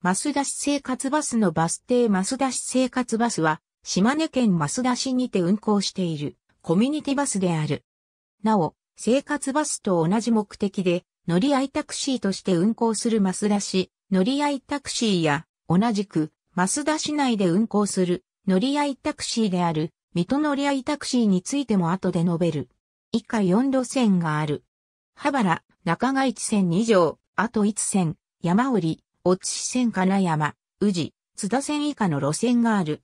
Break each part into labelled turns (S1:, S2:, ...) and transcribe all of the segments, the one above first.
S1: 増田市生活バスのバス停増田市生活バ
S2: スは、島根県増田市にて運行しているコミュニティバスである。なお、生活バスと同じ目的で乗り合いタクシーとして運行する増田市乗り合いタクシーや、同じく増田市内で運行する乗り合いタクシーである水戸乗り合いタクシーについても後で述べる。以下4路線がある。羽原、中川一線2条、あと1線、山折、越智線金山、宇治、津田線以下の路線がある。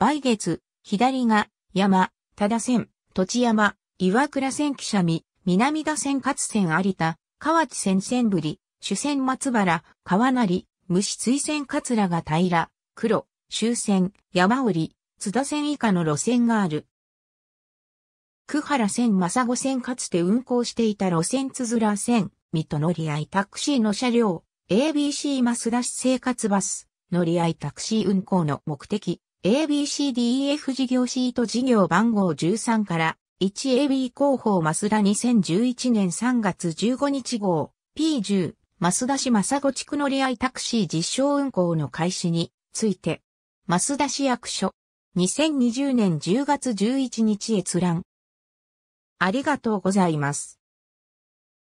S2: 梅月、左が、山、多田線、土地山、岩倉線汽車見、南田線勝線有田、河内線線ぶり、主線松原、川成、虫水線桂が平、黒、終線、山折、津田線以下の路線がある。久原線正子線かつて運行していた路線つづら線、水戸乗り合いタクシーの車両、ABC マスダ市生活バス、乗り合いタクシー運行の目的、ABCDEF 事業シート事業番号13から 1AB 広報マスダ2011年3月15日号 P10 マスダ市マサゴ地区乗り合いタクシー実証運行の開始について、マスダ市役所
S1: 2020年10月11日閲覧。ありがとうございます。